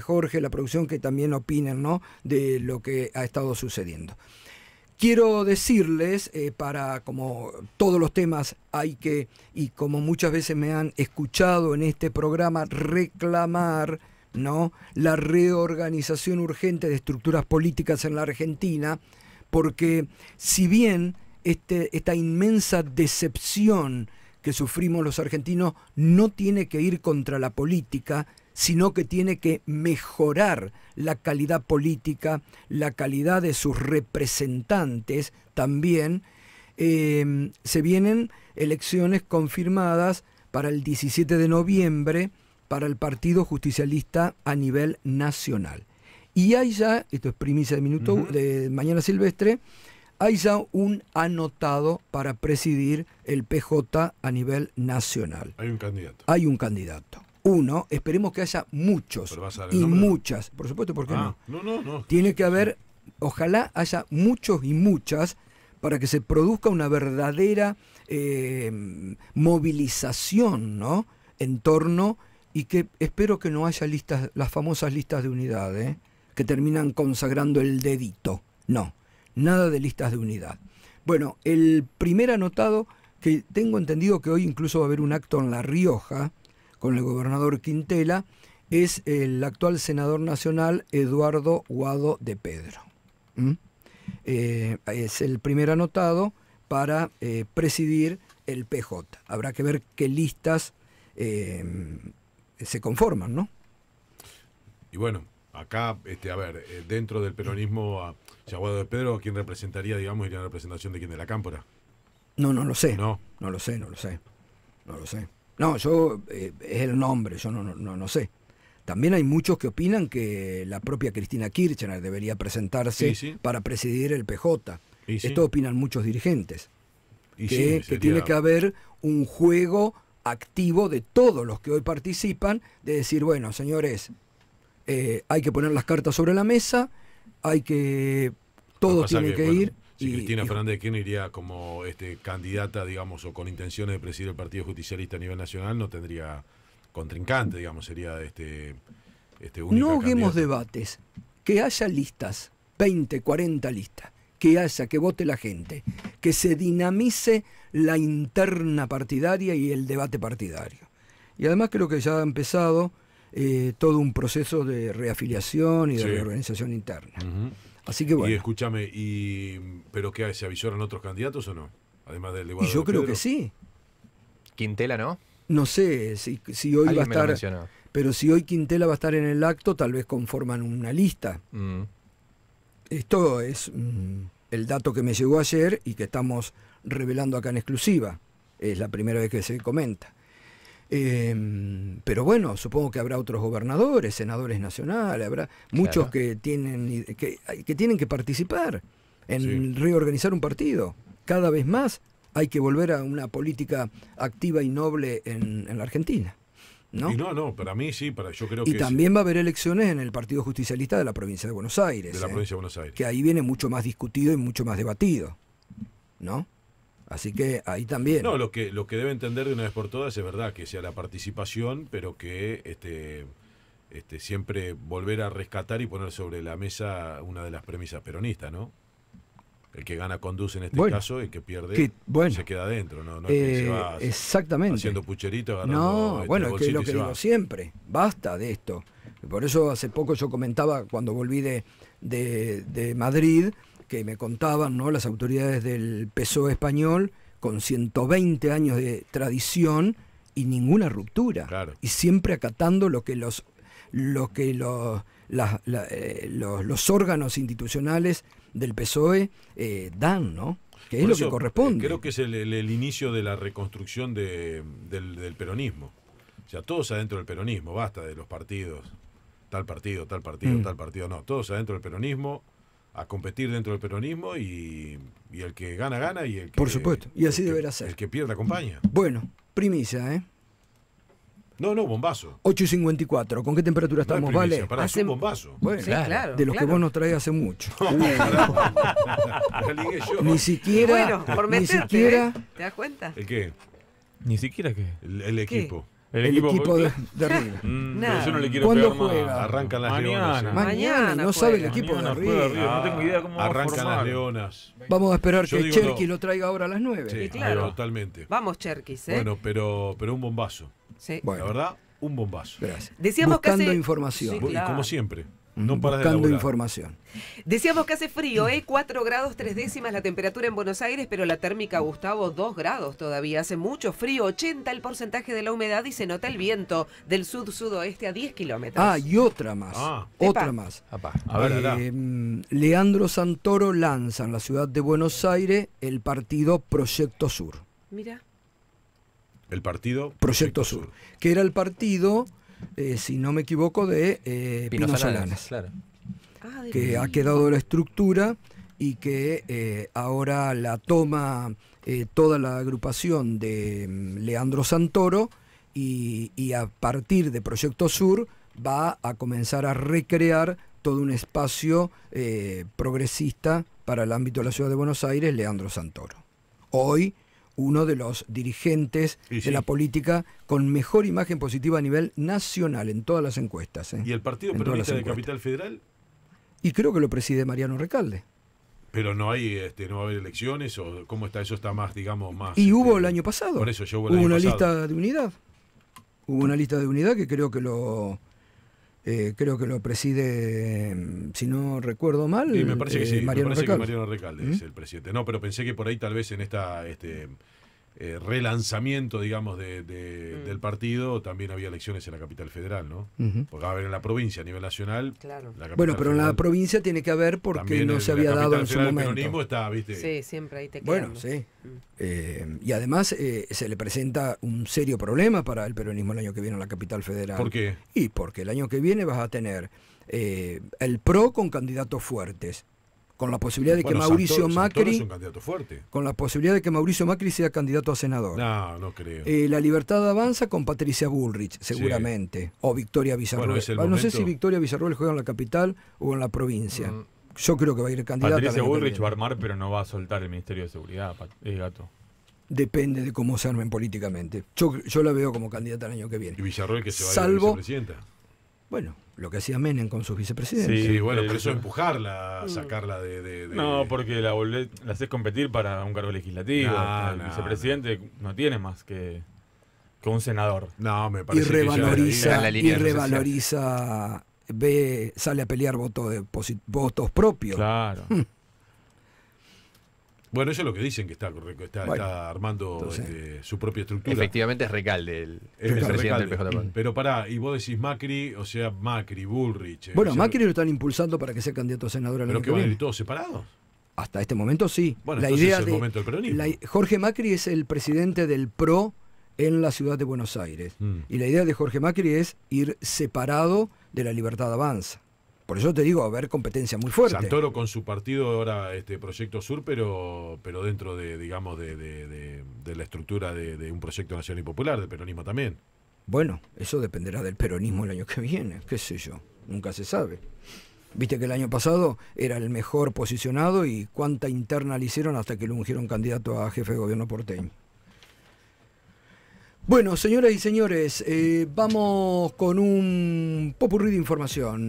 Jorge, la producción, que también opinen ¿no? de lo que ha estado sucediendo. Quiero decirles, eh, para como todos los temas hay que, y como muchas veces me han escuchado en este programa, reclamar ¿no? la reorganización urgente de estructuras políticas en la Argentina, porque si bien este, esta inmensa decepción que sufrimos los argentinos no tiene que ir contra la política, sino que tiene que mejorar la calidad política, la calidad de sus representantes también. Em, se vienen elecciones confirmadas para el 17 de noviembre para el Partido Justicialista a nivel nacional. Y hay ya, esto es primicia de, minuto, de Mañana Silvestre, hay ya un anotado para presidir el PJ a nivel nacional. Hay un candidato. Hay un candidato uno, esperemos que haya muchos y muchas, por supuesto, porque ah, no? No, no, no? Tiene que haber, ojalá haya muchos y muchas para que se produzca una verdadera eh, movilización, En torno y que espero que no haya listas, las famosas listas de unidades ¿eh? que terminan consagrando el dedito. No, nada de listas de unidad. Bueno, el primer anotado que tengo entendido que hoy incluso va a haber un acto en La Rioja, con el gobernador Quintela, es el actual senador nacional Eduardo Guado de Pedro. Eh, es el primer anotado para eh, presidir el PJ. Habrá que ver qué listas eh, se conforman, ¿no? Y bueno, acá, este, a ver, dentro del peronismo, a Guado de Pedro, ¿quién representaría, digamos, iría la representación de quién de la Cámpora? No, no lo sé. No. No lo sé, no lo sé. No lo sé. No, yo eh, es el nombre, yo no, no, no, sé. También hay muchos que opinan que la propia Cristina Kirchner debería presentarse para presidir el PJ. Esto opinan muchos dirigentes. Y que, tiene que haber un juego activo de todos los que hoy participan, de decir, bueno, señores, eh, hay que poner las cartas sobre la mesa, hay que... todo tiene que, ir. Si Cristina Fernández de iría como este, candidata, digamos, o con intenciones de presidir el Partido Justicialista a nivel nacional, no tendría contrincante, digamos, sería este, este único. No hagamos debates, que haya listas, 20, 40 listas, que haya, que vote la gente, que se dinamice la interna partidaria y el debate partidario. Y además creo que ya ha empezado eh, todo un proceso de reafiliación y de reorganización interna que bueno. Y escúchame, y, ¿pero qué? ¿Se avisaron otros candidatos o no? Además del de yo creo que sí. Quintela, ¿no? No sé si, hoy va a estar. Pero si hoy Quintela va a estar en el acto, tal vez conforman una lista. Mm. Esto es mm, el dato que me llegó ayer y que estamos revelando acá en exclusiva. Es la primera vez que se comenta. Em, pero bueno, supongo que habrá otros gobernadores, senadores nacionales, habrá muchos que, tienen, que, tienen que participar en reorganizar un partido. Cada vez más hay que volver a una política activa y noble en, la Argentina. ¿No? Y no, no, para mí sí, para, yo creo y también va a haber elecciones en el Partido Justicialista de la provincia de Buenos Aires. De la ¿eh? provincia de Buenos Aires. Que ahí viene mucho más discutido y mucho más debatido. ¿No? Así que ahí también. No, lo que, lo que debe entender de una vez por todas es verdad que sea la participación, pero que este, este, siempre volver a rescatar y poner sobre la mesa una de las premisas peronistas, ¿no? El que gana conduce en este caso, el que pierde se queda adentro, ¿no? es que se eh, va exactamente. haciendo pucherito, agarrando No, este, bueno, es que lo que digo siempre, basta de esto. Por eso hace poco yo comentaba cuando volví de, de, de Madrid, que me contaban ¿no? las autoridades del PSOE español, con 120 años de tradición y ninguna ruptura. Y siempre acatando lo que los, lo que eh, los, los, órganos institucionales del PSOE eh, dan, ¿no? Que es lo que eh, corresponde. creo que es el, inicio de la reconstrucción de, del, peronismo. O sea, todos adentro del peronismo, basta de los partidos. Tal partido, tal partido, mm. tal partido, no. Todos adentro del peronismo a competir dentro del peronismo y, el que gana, gana y el que... Por supuesto, y así deberá ser. El que pierde acompaña. Bueno, primicia, ¿eh? No, no, bombazo. 8 y 54. ¿Con qué temperatura estamos, vale? bombazo. Bueno, claro, de los que vos nos traes hace mucho. ni siquiera. Bueno, por meterte, ni siquiera. ¿eh? ¿Te das cuenta? ¿El qué? Ni siquiera qué. El, equipo. El, equipo, de, de River. Mm, pero yo no le quiero ¿Cuándo pegar juega? Arrancan las leonas. Mañana, mañana no sabe el equipo de River. no tengo idea cómo Arrancan va a las leonas. Vamos a esperar que Cherky lo traiga ahora a las 9. Sí, claro. totalmente. Vamos, Cherky. ¿eh? Bueno, pero, pero un bombazo. Sí. Bueno. La verdad, un bombazo. Gracias. Decíamos Buscando que hace... información. Sí, Como siempre no para buscando información. Decíamos que hace frío, ¿eh? 4 grados 3 décimas la temperatura en Buenos Aires, pero la térmica Gustavo 2 grados todavía. Hace mucho frío, 80 el porcentaje de la humedad y se nota el viento del sud-sudoeste a 10 kilómetros. Ah, y otra más. Ah. Otra más. A ver, eh, mm, Leandro Santoro lanza en la ciudad de Buenos Aires el partido Proyecto Sur. Mira. El partido Proyecto, Sur, que era el partido eh, si no me equivoco, de eh, Pino claro. Ah, que ha quedado la estructura y que eh, ahora la toma toda la agrupación de mm, Leandro Santoro y, y a partir de Proyecto Sur va a comenzar a recrear todo un espacio progresista para el ámbito de la ciudad de Buenos Aires, Leandro Santoro. Hoy uno de los dirigentes de la política con mejor imagen positiva a nivel nacional en todas las encuestas. ¿eh? ¿Y el Partido en de Capital Federal? Y creo que lo preside Mariano Recalde. Pero no hay, este, no va a haber elecciones o cómo está eso está más, digamos, más. Y hubo este, el año pasado. eso hubo, una lista de unidad. Hubo una lista de unidad que creo que lo eh, creo que lo preside, mm, si no recuerdo mal, sí, me parece que eh, sí, Mariano Recalde. es ¿Mm? el presidente. No, pero pensé que por ahí tal vez en esta... Este, eh, relanzamiento, digamos, de, mm. del partido, también había elecciones en la capital federal, ¿no? Porque va a haber en la provincia, a nivel nacional. Claro. bueno, pero en la provincia tiene que haber porque no se había dado en su momento. El peronismo está, ¿viste? Sí, siempre ahí te Bueno, sí. Mm. Eh, y además eh, se le presenta un serio problema para el peronismo el año que viene en la capital federal. ¿Por qué? Y porque el año que viene vas a tener el PRO con candidatos fuertes con la posibilidad de que Mauricio Macri con la posibilidad de que Mauricio Macri sea candidato a senador. No, no creo. Eh, la Libertad avanza con Patricia Bullrich, seguramente, o Victoria Villarroel. Ah, no sé si Victoria Villarroel juega en la capital o en la provincia. Mm. Yo creo que va a ir candidata. Patricia Bullrich va a armar, pero no va a soltar el Ministerio de Seguridad, eh, gato. Depende de cómo se armen políticamente. Yo, yo la veo como candidata el año que viene. Y Villarroel que se va a ir Bueno, lo que hacía Menem con sus vicepresidentes. Sí, bueno, por eso empujarla, mm. sacarla de, No, porque la, la haces competir para un cargo legislativo. el vicepresidente no. tiene más que, un senador. No, me parece y revaloriza, y revaloriza ve, sale a pelear votos propios. Claro. Hmm. Bueno, eso es lo que dicen que está correcto, está, armando este, su propia estructura. Efectivamente es Recalde el, presidente del PJ. Pero pará, y vos decís Macri, o sea, Macri, Bullrich. Eh, bueno, Macri lo están impulsando para que sea candidato a senador la ¿Pero que van a todos separados? Hasta este momento sí. Bueno, la idea es el momento del Jorge Macri es el presidente del PRO en la ciudad de Buenos Aires. Mm. Y la idea de Jorge Macri es ir separado de la libertad avanza. Por eso te digo, a haber competencia muy fuerte. Santoro con su partido ahora, este Proyecto Sur, pero, pero dentro de, digamos, de, la estructura de, un proyecto nacional y popular, del peronismo también. Bueno, eso dependerá del peronismo el año que viene, qué sé yo, nunca se sabe. Viste que el año pasado era el mejor posicionado y cuánta interna le hicieron hasta que lo ungieron candidato a jefe de gobierno porteño. Bueno, señoras y señores, eh, vamos con un popurrí de información.